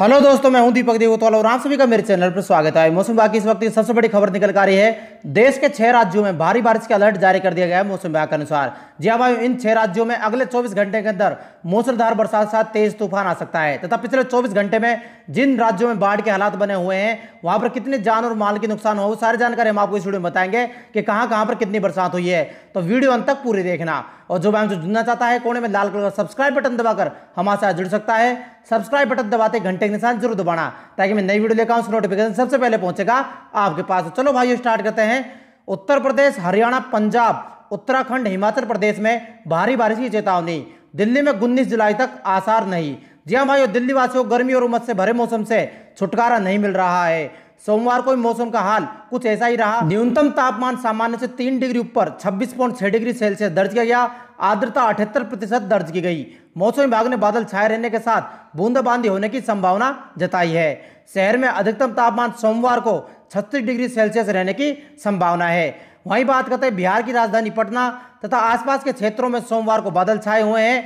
hello दोस्तों मैं हूं दीपक देव और आप सभी का मेरे चैनल पर स्वागत है मौसम विभाग की इस वक्त की सबसे बड़ी खबर निकल आ रही है देश के छह राज्यों में भारी बारिश का अलर्ट जारी कर दिया गया है मौसम विभाग के अनुसार जी हाँ भाई इन छह राज्यों में अगले 24 घंटे के अंदर मौसलधार बरसात साथ तेज तूफान आ सकता है तथा पिछले चौबीस घंटे में जिन राज्यों में बाढ़ के हालात बने हुए हैं वहां पर कितने जान और माल के नुकसान हो सारी जानकारी हम आपको इस वीडियो में बताएंगे कि कहाँ कहाँ पर कितनी बरसात हुई है तो वीडियो अंत तक पूरी देखना और जो बैंक जो जुड़ना चाहता है कोने में लाल कलर का सब्सक्राइब बटन दबाकर हमारे साथ जुड़ सकता है सब्सक्राइब बटन दबाते घंटे के निशान जरूर दबाना ताकि मैं नई वीडियो लेकर उसका नोटिफिकेशन सबसे पहले पहुंचेगा आपके पास तो चलो भाई स्टार्ट करते हैं उत्तर प्रदेश हरियाणा पंजाब उत्तराखंड हिमाचल प्रदेश में भारी बारिश की चेतावनी दिल्ली में उन्नीस जुलाई तक आसार नहीं जी हाँ भाई दिल्ली वासियों गर्मी और उमस से भरे मौसम से छुटकारा नहीं मिल रहा है सोमवार को मौसम का हाल कुछ ऐसा ही रहा न्यूनतम तापमान सामान्य से तीन डिग्री ऊपर छब्बीस पॉइंट छह डिग्री सेल्सियस दर्ज किया गया आर्द्रता अठहत्तर प्रतिशत दर्ज की गई मौसम विभाग ने बादल छाए रहने के साथ बूंदाबांदी होने की संभावना जताई है शहर में अधिकतम तापमान सोमवार को छत्तीस डिग्री सेल्सियस रहने की संभावना है वहीं बात करते हैं बिहार की राजधानी पटना तथा आसपास के क्षेत्रों में सोमवार को बादल छाए हुए हैं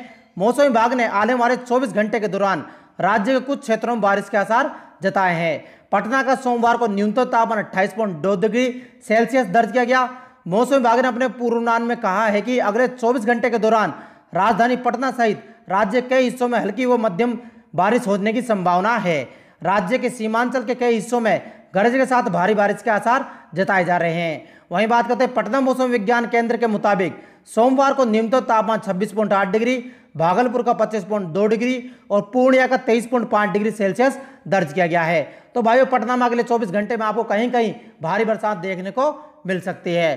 मौसम विभाग ने आने वाले 24 घंटे के दौरान राज्य के कुछ क्षेत्रों में बारिश के आसार जताए हैं पटना का सोमवार को न्यूनतम तापमान अट्ठाईस डिग्री सेल्सियस दर्ज किया गया मौसम विभाग ने अपने पूर्वानुमान में कहा है कि अगले 24 घंटे के दौरान राजधानी पटना सहित राज्य के कई हिस्सों में हल्की व मध्यम बारिश होने की संभावना है राज्य के सीमांचल के कई हिस्सों में गरज के साथ भारी बारिश के आसार जताए जा रहे हैं वहीं बात करते हैं पटना मौसम विज्ञान केंद्र के मुताबिक सोमवार को न्यूनतम तापमान छब्बीस डिग्री भागलपुर का पच्चीस डिग्री और पूर्णिया का तेईस डिग्री सेल्सियस दर्ज किया गया है तो भाई पटना में अगले 24 घंटे में आपको कहीं कहीं भारी बरसात देखने को मिल सकती है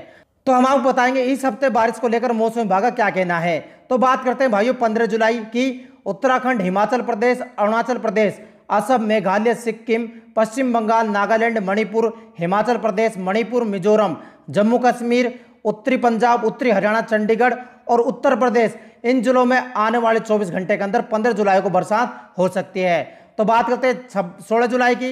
तो हम आपको बताएंगे इस हफ्ते बारिश को लेकर मौसम विभाग का क्या कहना है तो बात करते हैं भाइयों पंद्रह जुलाई की उत्तराखंड हिमाचल प्रदेश अरुणाचल प्रदेश असम मेघालय सिक्किम पश्चिम बंगाल नागालैंड मणिपुर हिमाचल प्रदेश मणिपुर मिजोरम जम्मू कश्मीर उत्तरी पंजाब उत्तरी हरियाणा चंडीगढ़ और उत्तर प्रदेश इन जिलों में आने वाले 24 घंटे के अंदर 15 जुलाई को बरसात हो सकती है तो बात करते हैं सोलह जुलाई की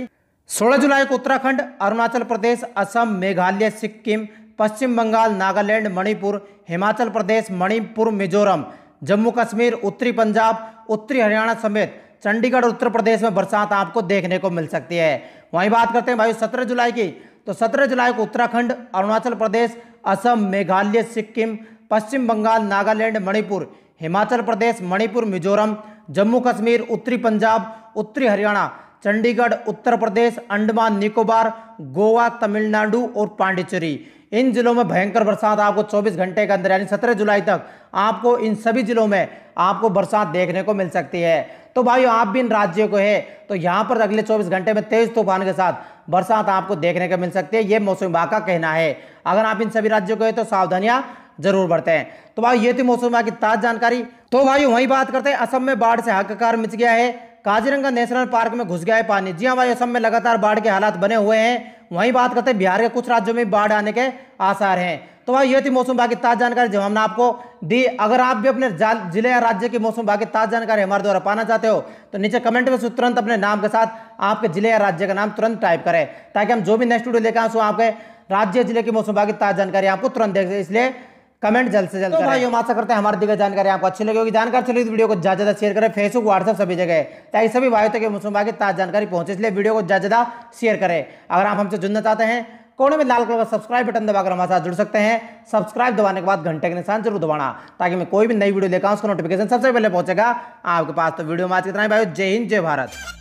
सोलह जुलाई को उत्तराखंड अरुणाचल प्रदेश असम मेघालय सिक्किम पश्चिम बंगाल नागालैंड मणिपुर हिमाचल प्रदेश मणिपुर मिजोरम जम्मू कश्मीर उत्तरी पंजाब उत्तरी हरियाणा समेत चंडीगढ़ और उत्तर प्रदेश में बरसात आपको देखने को मिल सकती है वहीं बात करते हैं भाई सत्रह जुलाई की तो सत्रह जुलाई को उत्तराखंड अरुणाचल प्रदेश असम मेघालय सिक्किम पश्चिम बंगाल नागालैंड मणिपुर हिमाचल प्रदेश मणिपुर मिजोरम जम्मू कश्मीर उत्तरी पंजाब उत्तरी हरियाणा चंडीगढ़ उत्तर प्रदेश अंडमान निकोबार गोवा तमिलनाडु और पांडिचेरी इन जिलों में भयंकर बरसात आपको 24 घंटे के अंदर यानी 17 जुलाई तक आपको इन सभी जिलों में आपको बरसात देखने को मिल सकती है तो भाई आप भी इन राज्यों को है तो यहाँ पर अगले 24 घंटे में तेज तूफान के साथ बरसात आपको देखने को मिल सकती है ये मौसम विभाग का कहना है अगर आप इन सभी राज्यों को है तो सावधानियाँ जरूर बरतें तो भाई ये थी मौसम विभाग की ताज़ जानकारी तो भाई वही बात करते हैं असम में बाढ़ से हककार मिच गया है काजीरंगा नेशनल पार्क में घुस गया है पानी जी हाँ भाई असम में लगातार बाढ़ के हालात बने हुए हैं वहीं बात करते हैं बिहार के कुछ राज्यों में बाढ़ आने के आसार हैं तो भाई ये थी मौसम विभाग की ताज़ जानकारी जो हमने आपको दी अगर आप भी अपने जिले या राज्य की मौसम विभाग की ताज़ जानकारी हमारे द्वारा पाना चाहते हो तो नीचे कमेंट में तुरंत अपने नाम के साथ आपके जिले या राज्य का नाम तुरंत टाइप करें ताकि हम जो भी नेक्स्ट वीडियो लेकर आए सो आपके राज्य जिले की मौसम विभाग की ताज़ जानकारी आपको तुरंत देख इसलिए कमेंट जल्द से जल्द तो भाई उम्मीद करते हैं हमारे दिग्गज जानकारी आपको अच्छी लगेगी जानकारी चलिए तो वीडियो को ज्यादा ज्यादा शेयर करें फेसबुक व्हाट्सअप सभी जगह ताकि सभी भाई तक भाई की ताज़ जानकारी पहुंचे इसलिए वीडियो को ज्यादा ज्यादा शेयर करें अगर आप हमसे जुड़ना चाहते हैं कोने में लाल कलर का सब्सक्राइब बटन दबाकर हमारे साथ जुड़ सकते हैं सब्सक्राइब दबाने के बाद घंटे के निशान जरूर दबाना ताकि मैं कोई भी नई वीडियो लेकर उसका नोटिफिकेशन सबसे पहले पहुंचेगा आपके पास तो वीडियो में आज कितना भाई जय हिंद जय भारत